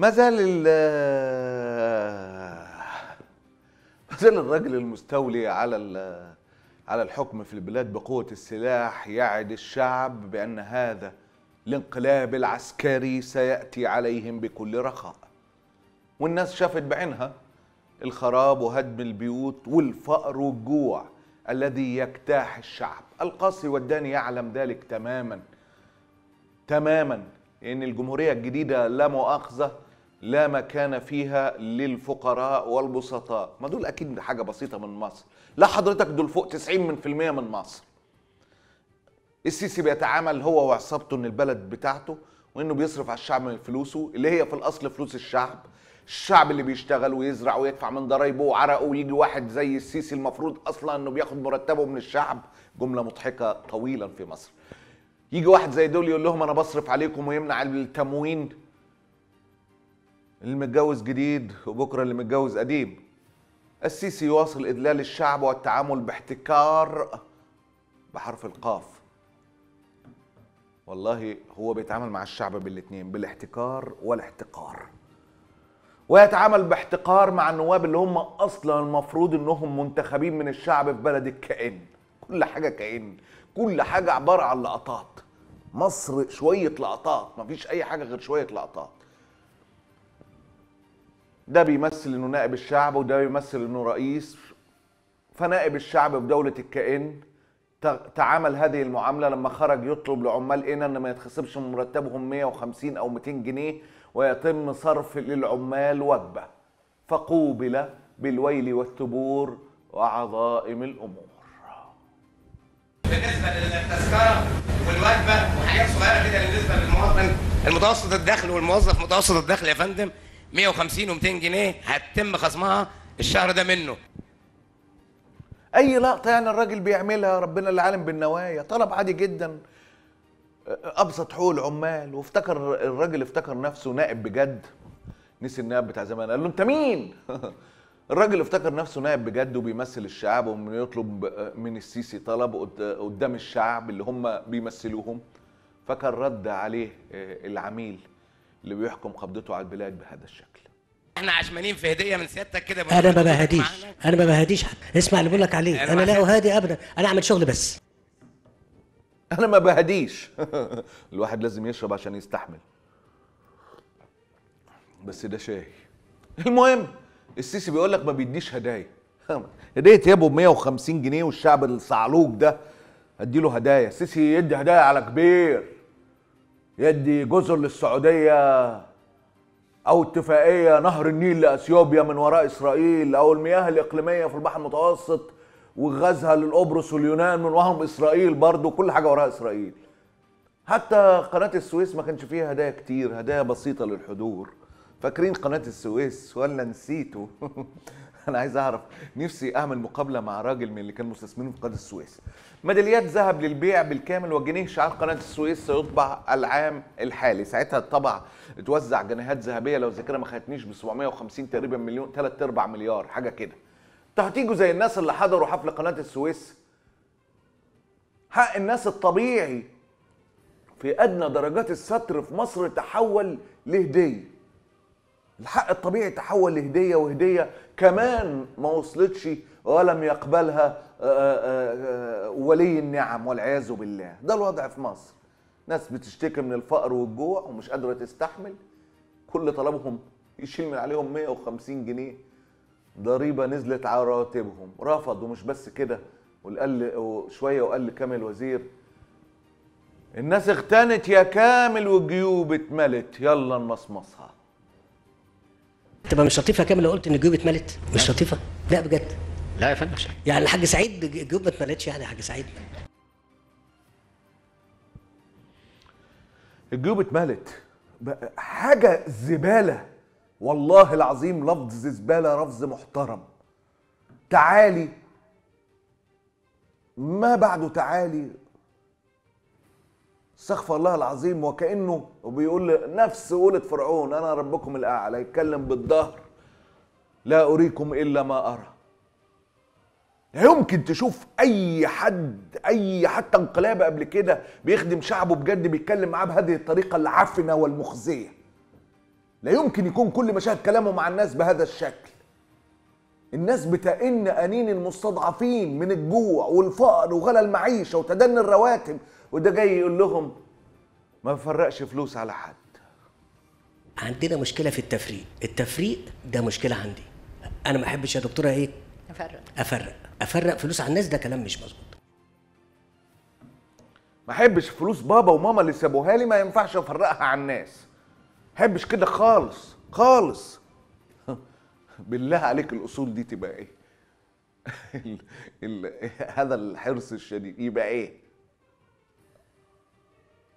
ما زال ما زال الراجل المستولي على على الحكم في البلاد بقوة السلاح يعد الشعب بأن هذا الانقلاب العسكري سيأتي عليهم بكل رخاء والناس شافت بعينها الخراب وهدم البيوت والفقر والجوع الذي يجتاح الشعب القاصي والداني يعلم ذلك تماما تماما ان الجمهوريه الجديده لا مؤاخذه لا مكان فيها للفقراء والبسطاء ما دول اكيد حاجه بسيطه من مصر لا حضرتك دول فوق 90% من, من مصر السيسي بيتعامل هو وعصابته ان البلد بتاعته وانه بيصرف على الشعب من فلوسه اللي هي في الاصل فلوس الشعب الشعب اللي بيشتغل ويزرع ويدفع من ضرايبه وعرقه ويجي واحد زي السيسي المفروض اصلا انه بياخد مرتبه من الشعب جمله مضحكه طويلا في مصر يجي واحد زي دول يقول لهم انا بصرف عليكم ويمنع التموين اللي متجوز جديد وبكره اللي متجوز قديم السيسي يواصل اذلال الشعب والتعامل باحتكار بحرف القاف والله هو بيتعامل مع الشعب بالاثنين بالاحتكار والاحتقار ويتعامل باحتقار مع النواب اللي هم اصلا المفروض انهم منتخبين من الشعب في بلد الكائن كل حاجه كائن كل حاجه عباره عن لقطات مصر شويه لقطات مفيش اي حاجه غير شويه لقطات ده بيمثل انه نائب الشعب وده بيمثل انه رئيس فنائب الشعب بدوله الكائن تعامل هذه المعاملة لما خرج يطلب لعمال إنا أن ما يتخصبش من مرتبهم 150 أو 200 جنيه ويتم صرف للعمال وجبة فقوبل بالويل والثبور وعظائم الأمور بالنسبة للتذكرة والوجبة وحاجات صغيرة كده بالنسبة للمواطن المتوسط الدخل والموظف متوسط الدخل يا فندم 150 و200 جنيه هتتم خصمها الشهر ده منه اي لقطه يعني الراجل بيعملها ربنا اللي عالم بالنوايا طلب عادي جدا ابسط حقوق العمال وافتكر الراجل افتكر نفسه نائب بجد نسي النائب بتاع زمان قال له انت مين الراجل افتكر نفسه نائب بجد وبيمثل الشعب وبيطلب من السيسي طلب قدام الشعب اللي هم بيمثلوهم فكان رد عليه العميل اللي بيحكم قبضته على البلاد بهذا الشكل احنا عشمانين في هديه من سيادتك كده انا ما بهديش انا ما بهديش حد اسمع اللي بقول لك عليه انا, أنا لا اهادي ابدا انا اعمل شغل بس انا ما بهديش الواحد لازم يشرب عشان يستحمل بس ده شاي المهم السيسي بيقول لك ما بيديش هدايا هديه يا ابو 150 جنيه والشعب الصعلوك ده له هدايا السيسي يدي هدايا على كبير يدي جزر للسعوديه او اتفاقيه نهر النيل لاثيوبيا من وراء اسرائيل او المياه الاقليميه في البحر المتوسط وغازها للقبرص واليونان من وراهم اسرائيل برضو كل حاجه وراء اسرائيل حتى قناه السويس ما كانش فيها هدايا كتير هدايا بسيطه للحضور فاكرين قناه السويس ولا نسيتوا انا عايز اعرف نفسي اعمل مقابله مع راجل من اللي كان مستثمرين في قناه السويس ميداليات ذهب للبيع بالكامل وجنيه شعار قناه السويس سيطبع العام الحالي ساعتها طبع اتوزع جنيهات ذهبيه لو الذاكره ما خدتنيش ب 750 تقريبا مليون 3 ارباع مليار حاجه كده انتوا هتيجوا زي الناس اللي حضروا حفل قناه السويس حق الناس الطبيعي في ادنى درجات الستر في مصر تحول لهديه الحق الطبيعي تحول لهديه وهديه كمان ما وصلتش ولم يقبلها آه، آه، آه، ولي النعم والعياذ بالله ده الوضع في مصر ناس بتشتكي من الفقر والجوع ومش قادره تستحمل كل طلبهم يشيل من عليهم 150 جنيه ضريبه نزلت على رواتبهم رفض ومش بس كده وقال شويه وقال لكامل وزير الناس اغتنت يا كامل والجيوب اتملت يلا نمصمصها تبقى مش لطيفه كامل لو قلت ان الجيوب اتملت مش لطيفه لا بجد لا يا فندم يعني الحاج سعيد الجيوب ما اتملتش يعني يا حاج سعيد الجيوب اتملت حاجه زباله والله العظيم لفظ زباله لفظ محترم تعالي ما بعده تعالي استغفر الله العظيم وكانه وبيقول نفس قولة فرعون انا ربكم الاعلى يتكلم بالظهر لا اريكم الا ما ارى لا يمكن تشوف اي حد اي حتى انقلاب قبل كده بيخدم شعبه بجد بيتكلم معاه بهذه الطريقه العفنه والمخزيه لا يمكن يكون كل مشاهد كلامه مع الناس بهذا الشكل الناس بتئن انين المستضعفين من الجوع والفقر وغلى المعيشه وتدني الرواتب وده جاي يقول لهم ما بفرقش فلوس على حد عندنا مشكله في التفريق التفريق ده مشكله عندي انا ما احبش يا دكتوره ايه افرق افرق افرق فلوس على الناس ده كلام مش مظبوط ما احبش فلوس بابا وماما اللي سابوها لي ما ينفعش افرقها على الناس احبش كده خالص خالص بالله عليك الاصول دي تبقى ايه هذا الحرص الشديد يبقى ايه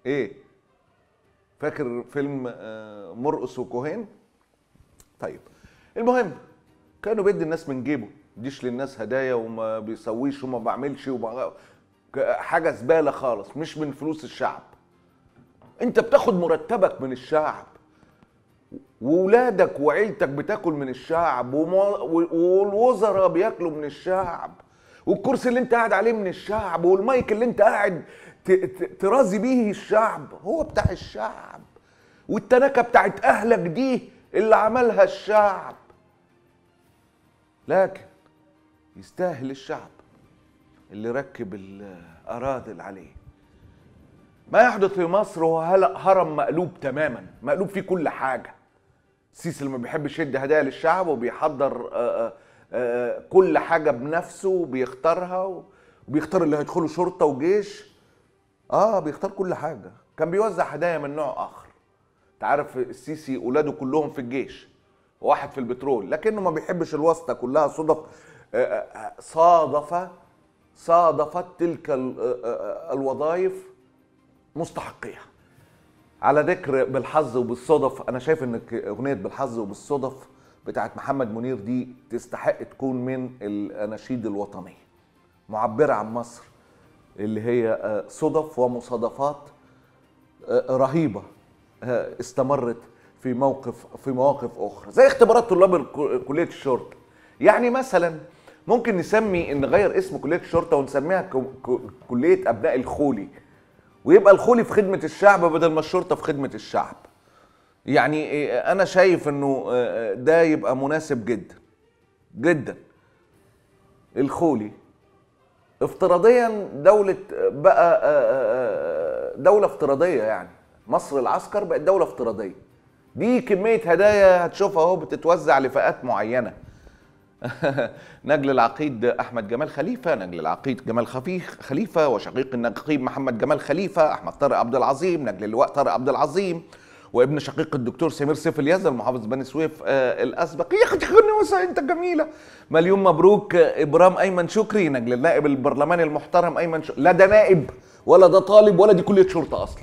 ايه فاكر فيلم آه، مرقص وكوهين طيب المهم كانوا بيدي الناس من جيبه ديش للناس هدايا وما بيسويش وما بعملش وما حاجه زباله خالص مش من فلوس الشعب انت بتاخد مرتبك من الشعب وولادك وعيلتك بتاكل من الشعب والوزراء بياكلوا من الشعب والكرسي اللي انت قاعد عليه من الشعب والمايك اللي انت قاعد ترازي بيه الشعب هو بتاع الشعب والتناكة بتاعت أهلك دي اللي عملها الشعب لكن يستاهل الشعب اللي ركب الأراذل عليه ما يحدث في مصر هو هرم مقلوب تماما مقلوب فيه كل حاجة السيسي ما بيحبش يدي هدايا للشعب وبيحضر آه، آه، آه، كل حاجة بنفسه وبيختارها وبيختار اللي هيدخلوا شرطة وجيش اه بيختار كل حاجه كان بيوزع هدايا من نوع اخر انت عارف السيسي اولاده كلهم في الجيش واحد في البترول لكنه ما بيحبش الواسطه كلها صدف آه، آه، صادف صادفت تلك آه، الوظائف مستحقيها على ذكر بالحظ وبالصدف انا شايف ان اغنيه بالحظ وبالصدف بتاعت محمد منير دي تستحق تكون من الاناشيد الوطنيه معبره عن مصر اللي هي آه، صدف ومصادفات آه، رهيبه آه، استمرت في موقف في مواقف اخرى زي اختبارات طلاب كليه الشرطه يعني مثلا ممكن نسمي نغير اسم كليه الشرطه ونسميها كليه ابناء الخولي ويبقى الخولي في خدمه الشعب بدل ما الشرطه في خدمه الشعب يعني انا شايف انه ده يبقى مناسب جدا جدا الخولي افتراضيا دولة بقى آه، آه، آه، دولة افتراضية يعني مصر العسكر بقت دولة افتراضية دي كمية هدايا هتشوفها اهو بتتوزع لفئات معينة نجل العقيد احمد جمال خليفه نجل العقيد جمال خفيف خليفه وشقيق النقيب محمد جمال خليفه احمد طارق عبد العظيم نجل اللواء طارق عبد العظيم وابن شقيق الدكتور سمير سيف اليزا محافظ بني سويف آه الاسبق يا اختي خدني انت جميله مليون مبروك آه، ابرام ايمن شكري نجل النائب البرلماني المحترم ايمن شكري لا ده نائب ولا ده طالب ولا دي كليه شرطه اصلا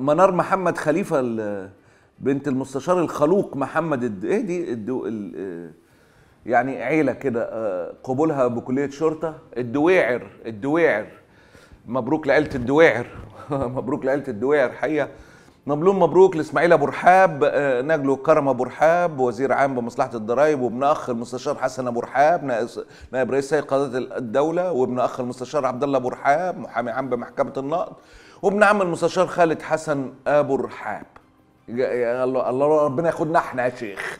منار محمد خليفه بنت المستشار الخلوق محمد ايه دي الد... ال... يعني عيله كده آه، قبولها بكليه شرطه الدويعر الدويعر مبروك لعيله الدويعر مبروك لعيله الدويعر حقيقه مبلوم مبروك لاسماعيل ابو رحاب آه، نجله كرم ابو رحاب وزير عام بمصلحه الضرايب وابن اخ المستشار حسن ابو رحاب نائب رئيس هيئه قضاء الدوله وابن اخ المستشار عبد الله ابو رحاب محامي عام بمحكمه النقد وابن عم المستشار خالد حسن ابو رحاب الله الله ربنا ياخدنا احنا يا شيخ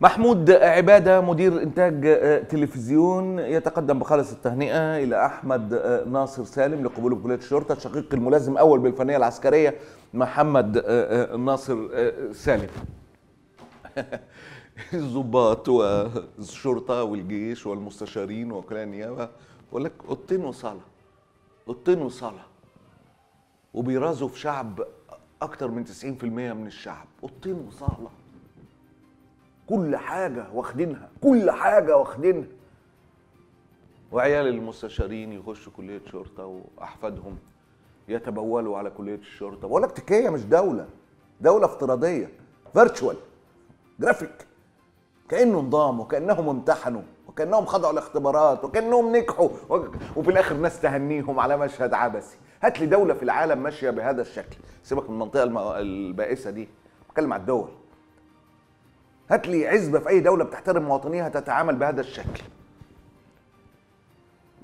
محمود عباده مدير انتاج آه، تلفزيون يتقدم بخالص التهنئه الى احمد آه، ناصر سالم لقبوله كليه الشرطه الشقيق الملازم اول بالفنيه العسكريه محمد آه، ناصر سالم الضباط والشرطه والجيش والمستشارين وكلاء النيابه بقول لك اوضتين وصاله اوضتين وصاله وبيرازوا في شعب اكتر من 90% من الشعب اوضتين وصاله كل حاجه واخدينها كل حاجه واخدينها وعيال المستشارين يخشوا كليه شرطه واحفادهم يتبولوا على كليه الشرطه بقول لك تكيه مش دوله دوله افتراضيه فيرتشوال جرافيك كانه نظام وكانهم امتحنوا وكانهم خضعوا لاختبارات وكانهم نجحوا وفي الاخر ناس تهنيهم على مشهد عبثي هات لي دوله في العالم ماشيه بهذا الشكل سيبك من المنطقه البائسه دي بتكلم على الدول هات لي عزبه في اي دوله بتحترم مواطنيها تتعامل بهذا الشكل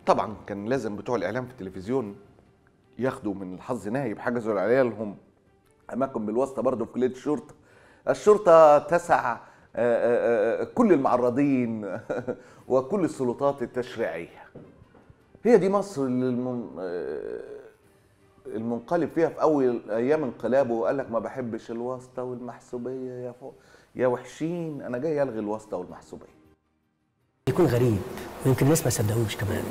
طبعا كان لازم بتوع الاعلام في التلفزيون ياخدوا من الحظ نهي بحجزوا لعيالهم اماكن بالواسطه برضه في كليه الشرطه الشرطه تسع آه، آه، آه، كل المعرضين وكل السلطات التشريعيه هي دي مصر اللي المنقلب فيها في اول ايام انقلابه وقال لك ما بحبش الواسطه والمحسوبيه يا فوق يا وحشين انا جاي الغي الواسطه والمحسوبيه يكون غريب ويمكن الناس ما تصدقوش كمان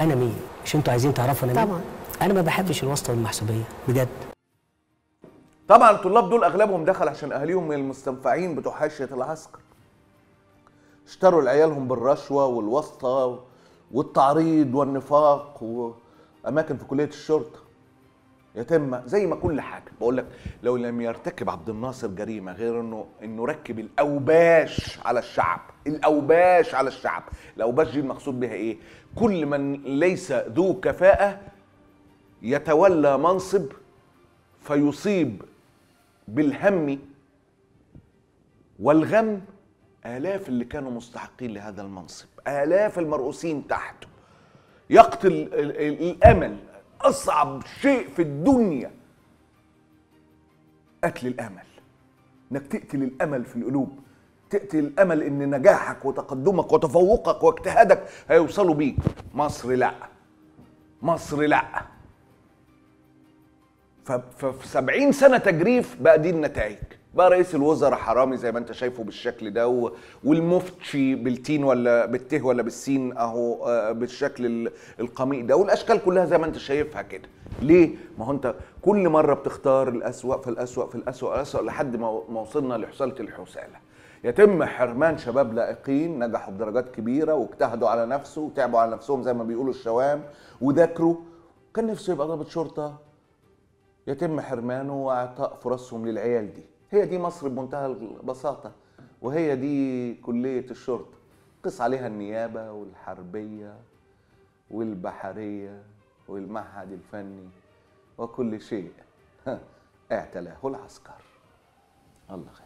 انا مين مش انتوا عايزين تعرفوا انا مين طبعا انا ما بحبش الواسطه والمحسوبيه بجد طبعا الطلاب دول اغلبهم دخل عشان اهاليهم من المستنفعين بتوع حاشيه العسكر اشتروا لعيالهم بالرشوه والواسطه والتعريض والنفاق واماكن في كليه الشرطه يتم زي ما كل حاجه بقول لك لو لم يرتكب عبد الناصر جريمه غير انه انه ركب الاوباش على الشعب الاوباش على الشعب الاوباش دي المقصود بها ايه كل من ليس ذو كفاءه يتولى منصب فيصيب بالهم والغم آلاف اللي كانوا مستحقين لهذا المنصب آلاف المرؤوسين تحته يقتل الأمل اصعب شيء في الدنيا قتل الامل انك تقتل الامل في القلوب تقتل الامل ان نجاحك وتقدمك وتفوقك واجتهادك هيوصلوا بيك مصر لا مصر لا ففي سبعين سنة تجريف بقى دي النتائج بقى رئيس الوزراء حرامي زي ما انت شايفه بالشكل ده والمفتشي بالتين ولا بالته ولا بالسين اهو آه، بالشكل القميء ده والاشكال كلها زي ما انت شايفها كده ليه ما هو انت كل مره بتختار الاسوا فالاسوا فالاسوا الاسوا لحد ما وصلنا لحصاله الحسالة يتم حرمان شباب لائقين نجحوا بدرجات كبيره واجتهدوا على نفسه وتعبوا على نفسهم زي ما بيقولوا الشوام وذاكروا كان نفسه يبقى ضابط شرطه يتم حرمانه واعطاء فرصهم للعيال دي هي دي مصر بمنتهى البساطة وهي دي كلية الشرطة قص عليها النيابة والحربية والبحرية والمعهد الفني وكل شيء اعتلاه العسكر الله خير